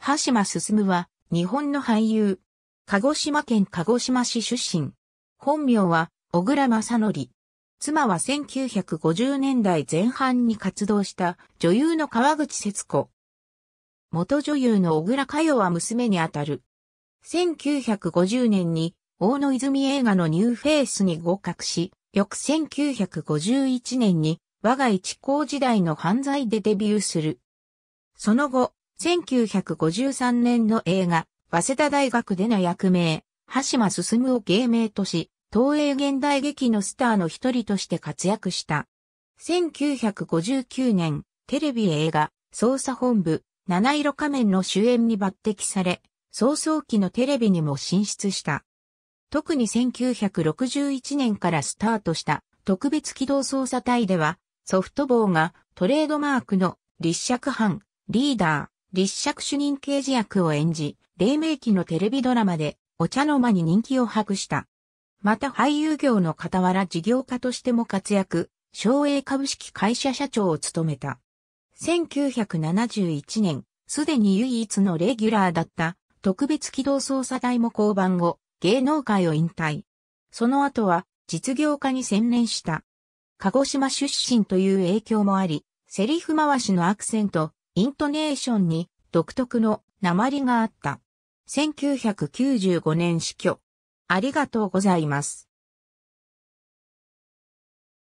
羽島進は、日本の俳優。鹿児島県鹿児島市出身。本名は、小倉正則。妻は1950年代前半に活動した女優の川口節子。元女優の小倉佳代は娘にあたる。1950年に、大野泉映画のニューフェイスに合格し、翌1951年に、我が一高時代の犯罪でデビューする。その後、1953年の映画、早稲田大学での役名、橋間進を芸名とし、東映現代劇のスターの一人として活躍した。1959年、テレビ映画、捜査本部、七色仮面の主演に抜擢され、早々期のテレビにも進出した。特に1961年からスタートした特別機動捜査隊では、ソフトボーがトレードマークの立尺班、リーダー、立釈主任刑事役を演じ、黎明期のテレビドラマでお茶の間に人気を博した。また俳優業の傍ら事業家としても活躍、省営株式会社社長を務めた。1971年、すでに唯一のレギュラーだった特別機動捜査隊も降板後、芸能界を引退。その後は実業家に専念した。鹿児島出身という影響もあり、セリフ回しのアクセント、イントネーションに独特の鉛があった。1995年死去。ありがとうございます。